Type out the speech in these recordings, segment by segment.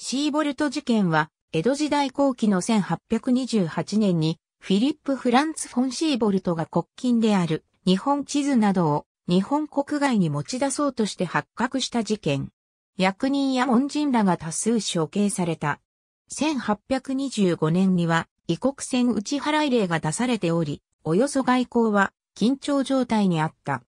シーボルト事件は、江戸時代後期の1828年に、フィリップ・フランツ・フォン・シーボルトが国金である日本地図などを日本国外に持ち出そうとして発覚した事件。役人や門人らが多数処刑された。1825年には異国船打ち払い令が出されており、およそ外交は緊張状態にあった。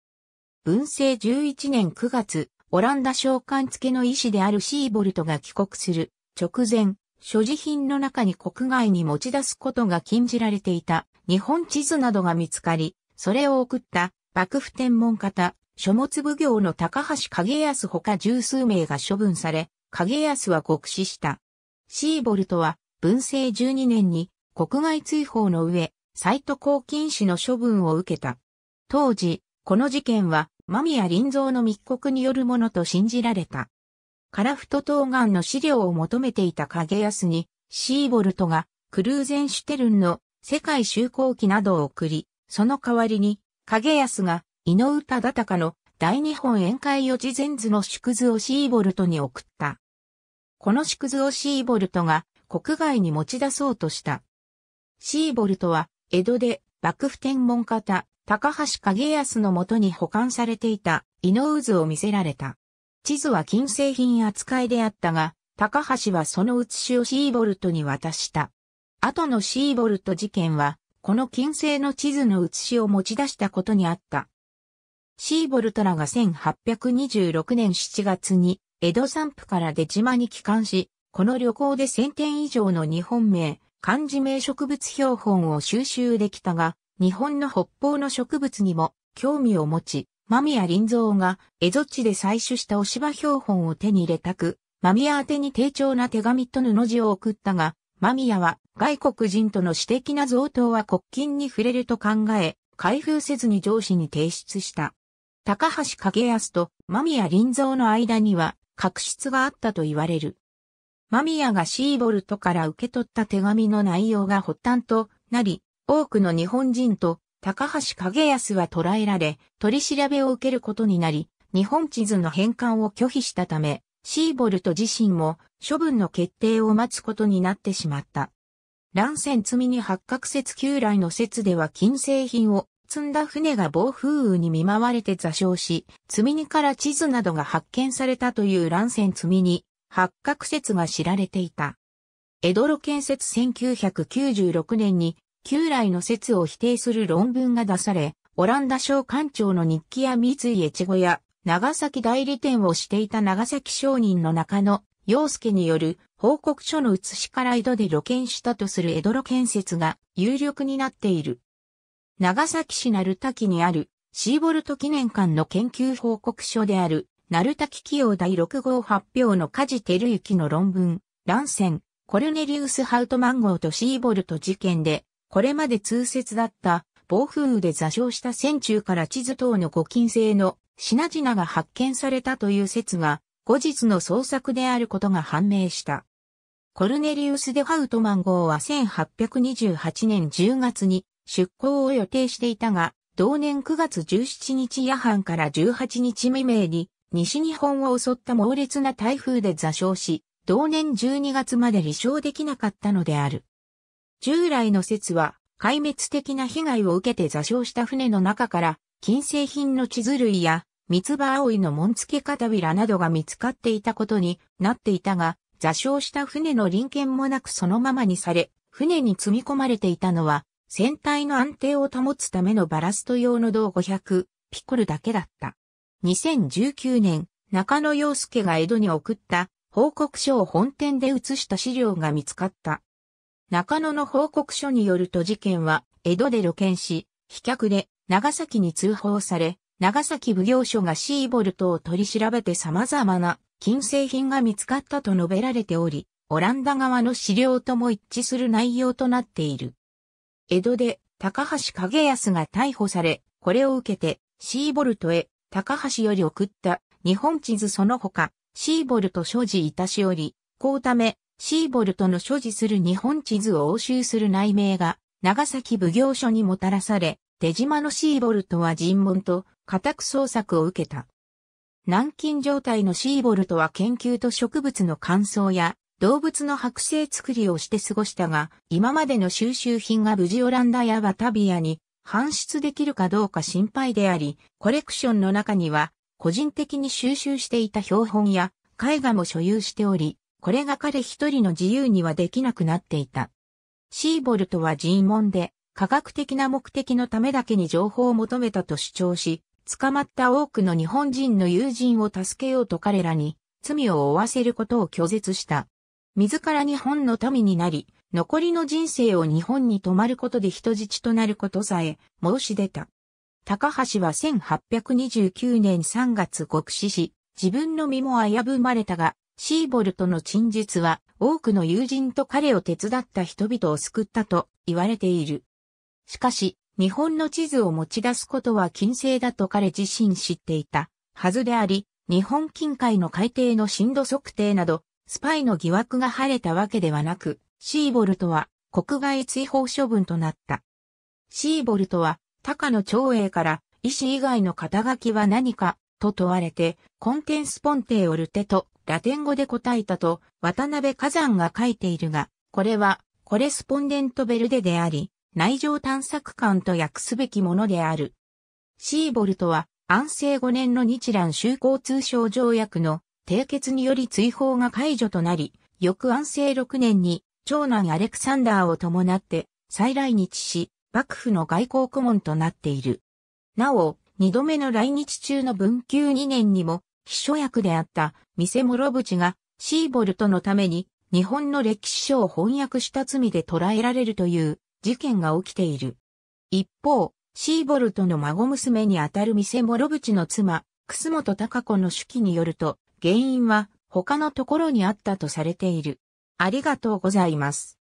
文政11年9月、オランダ召喚付けの医師であるシーボルトが帰国する直前、所持品の中に国外に持ち出すことが禁じられていた日本地図などが見つかり、それを送った幕府天文方、書物奉行の高橋影康か十数名が処分され、影康は極死した。シーボルトは文政12年に国外追放の上、サイト抗禁止の処分を受けた。当時、この事件は間宮林蔵の密告によるものと信じられた。樺太東岸の資料を求めていた影安に、シーボルトがクルーゼンシュテルンの世界修行機などを送り、その代わりに、影安が井上忠敬の大日本宴会予知前図の縮図をシーボルトに送った。この縮図をシーボルトが国外に持ち出そうとした。シーボルトは江戸で幕府天文方、高橋景康のもとに保管されていた井の渦を見せられた。地図は金製品扱いであったが、高橋はその写しをシーボルトに渡した。後のシーボルト事件は、この金製の地図の写しを持ち出したことにあった。シーボルトらが1826年7月に、江戸散布から出島に帰還し、この旅行で1000点以上の日本名、漢字名植物標本を収集できたが、日本の北方の植物にも興味を持ち、間宮林蔵が蝦夷地で採取したお芝標本を手に入れたく、間宮宛に丁重な手紙と布地を送ったが、間宮は外国人との私的な贈答は国金に触れると考え、開封せずに上司に提出した。高橋景康と間宮林蔵の間には確執があったと言われる。間宮がシーボルトから受け取った手紙の内容が発端となり、多くの日本人と高橋景康は捕らえられ、取り調べを受けることになり、日本地図の返還を拒否したため、シーボルト自身も処分の決定を待つことになってしまった。乱戦積みに八角説旧来の説では金製品を積んだ船が暴風雨に見舞われて座礁し、積み荷から地図などが発見されたという乱戦積みに八角説が知られていた。江戸路建設1996年に旧来の説を否定する論文が出され、オランダ省館長の日記や三井越後や長崎代理店をしていた長崎商人の中野陽介による報告書の写しから井戸で露見したとする江戸露建設が有力になっている。長崎市鳴滝にあるシーボルト記念館の研究報告書である鳴滝企業第6号発表の梶照之の論文、乱戦、コルネリウス・ハウトマン号とシーボルト事件でこれまで通説だった暴風雨で座礁した船中から地図等の古今製の品々が発見されたという説が後日の捜索であることが判明した。コルネリウス・デ・ハウトマン号は1828年10月に出港を予定していたが、同年9月17日夜半から18日未明に西日本を襲った猛烈な台風で座礁し、同年12月まで離礁できなかったのである。従来の説は、壊滅的な被害を受けて座礁した船の中から、金製品の地図類や、三つ葉葵の紋付け片びらなどが見つかっていたことになっていたが、座礁した船の臨検もなくそのままにされ、船に積み込まれていたのは、船体の安定を保つためのバラスト用の銅500、ピコルだけだった。2019年、中野洋介が江戸に送った報告書を本店で写した資料が見つかった。中野の報告書によると事件は、江戸で露見し、飛脚で長崎に通報され、長崎奉行所がシーボルトを取り調べて様々な金製品が見つかったと述べられており、オランダ側の資料とも一致する内容となっている。江戸で高橋景康が逮捕され、これを受けてシーボルトへ高橋より送った日本地図その他、シーボルト所持いたしより、こうため、シーボルトの所持する日本地図を押収する内命が、長崎奉行所にもたらされ、出島のシーボルトは尋問と家宅捜索を受けた。軟禁状態のシーボルトは研究と植物の乾燥や動物の剥製作りをして過ごしたが、今までの収集品が無事オランダやバタビアに搬出できるかどうか心配であり、コレクションの中には個人的に収集していた標本や絵画も所有しており、これが彼一人の自由にはできなくなっていた。シーボルトは尋問で、科学的な目的のためだけに情報を求めたと主張し、捕まった多くの日本人の友人を助けようと彼らに罪を負わせることを拒絶した。自ら日本の民になり、残りの人生を日本に泊まることで人質となることさえ申し出た。高橋は1829年3月極死し、自分の身も危ぶまれたが、シーボルトの陳述は多くの友人と彼を手伝った人々を救ったと言われている。しかし、日本の地図を持ち出すことは禁制だと彼自身知っていたはずであり、日本近海の海底の震度測定など、スパイの疑惑が晴れたわけではなく、シーボルトは国外追放処分となった。シーボルトは高野長英から医師以外の肩書きは何かと問われて、コンテンスポンテオルテとラテン語で答えたと渡辺火山が書いているが、これはコレスポンデントベルデであり、内情探索官と訳すべきものである。シーボルトは安政5年の日蘭修好通商条約の締結により追放が解除となり、翌安政6年に長男アレクサンダーを伴って再来日し、幕府の外交顧問となっている。なお、二度目の来日中の文久2年にも秘書役であったミセモロがシーボルトのために日本の歴史書を翻訳した罪で捕らえられるという事件が起きている。一方、シーボルトの孫娘にあたるミセモロの妻、楠本隆子の手記によると、原因は他のところにあったとされている。ありがとうございます。